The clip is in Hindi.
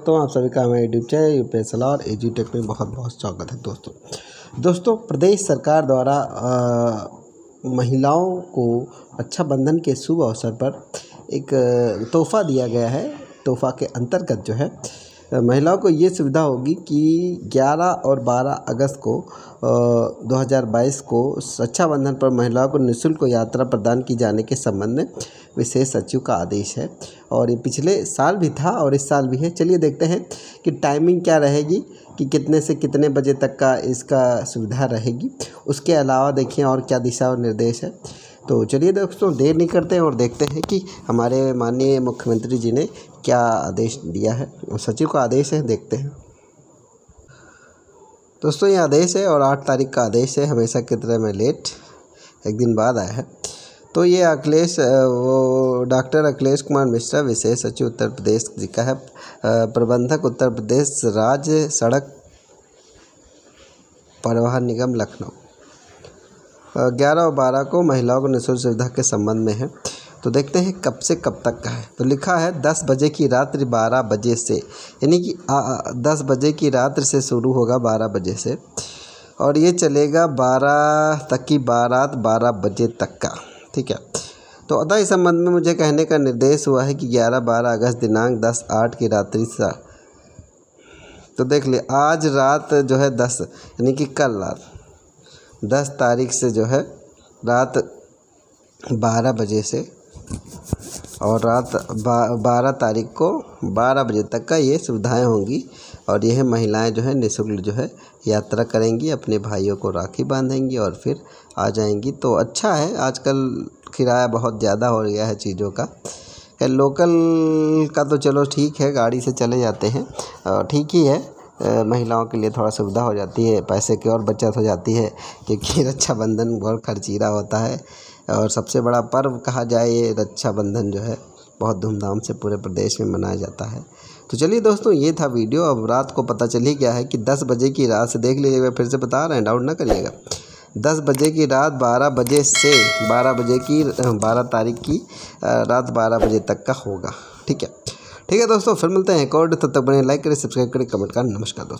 दोस्तों आप सभी का हमारे YouTube channel U P G tech में बहुत बहुत स्वागत है दोस्तों दोस्तों प्रदेश सरकार द्वारा आ, महिलाओं को रक्षाबंधन के शुभ अवसर पर एक तोहफा दिया गया है तोहफा के अंतर्गत जो है महिलाओं को ये सुविधा होगी कि ग्यारह और बारह अगस्त को दो हज़ार बाईस को रक्षाबंधन पर महिलाओं को निःशुल्क यात्रा प्रदान की जाने के संबंध में विशेष सचिव का आदेश है और ये पिछले साल भी था और इस साल भी है चलिए देखते हैं कि टाइमिंग क्या रहेगी कि कितने से कितने बजे तक का इसका सुविधा रहेगी उसके अलावा देखिए और क्या दिशा और निर्देश है तो चलिए दोस्तों देर नहीं करते हैं और देखते हैं कि हमारे माननीय मुख्यमंत्री जी ने क्या आदेश दिया है सचिव का आदेश है देखते हैं दोस्तों ये आदेश है और आठ तारीख का आदेश है हमेशा की तरह मैं लेट एक दिन बाद आया है तो ये अखिलेश वो डॉक्टर अखिलेश कुमार मिश्रा विशेष सचिव उत्तर प्रदेश जी का है प्रबंधक उत्तर प्रदेश राज्य सड़क परिवहन निगम लखनऊ ग्यारह और बारह को महिलाओं को निःशुल्क सुविधा के संबंध में है तो देखते हैं कब से कब तक का है तो लिखा है दस बजे की रात्रि बारह बजे से यानी कि दस बजे की रात्रि से शुरू होगा बारह बजे से और ये चलेगा बारह तक की बारात बारह बजे तक का ठीक है तो अतः इस संबंध में मुझे कहने का निर्देश हुआ है कि ग्यारह बारह अगस्त दिनांक दस आठ की रात्रि सा तो देख ले आज रात जो है दस यानी कि कल रात दस तारीख से जो है रात बारह बजे से और रात बारह तारीख को बारह बजे तक का ये सुविधाएँ होंगी और यह महिलाएँ जो है निःशुल्क जो है यात्रा करेंगी अपने भाइयों को राखी बांधेंगी और फिर आ जाएंगी तो अच्छा है आजकल किराया बहुत ज़्यादा हो गया है चीज़ों का लोकल का तो चलो ठीक है गाड़ी से चले जाते हैं ठीक ही है महिलाओं के लिए थोड़ा सुविधा हो जाती है पैसे की और बचत हो जाती है क्योंकि रक्षाबंधन बहुत खर्चीला होता है और सबसे बड़ा पर्व कहा जाए ये रक्षाबंधन जो है बहुत धूमधाम से पूरे प्रदेश में मनाया जाता है तो चलिए दोस्तों ये था वीडियो अब रात को पता चल ही गया है कि दस बजे की रात से देख लीजिएगा फिर से बता रहे हैं डाउट ना करिएगा दस बजे की रात बारह बजे से बारह बजे की बारह तारीख की रात बारह बजे तक का होगा ठीक है ठीक है दोस्तों फिर मिलते हैं एक तब तक बने लाइक करें सब्सक्राइब करें कमेंट करें नमस्कार दोस्तों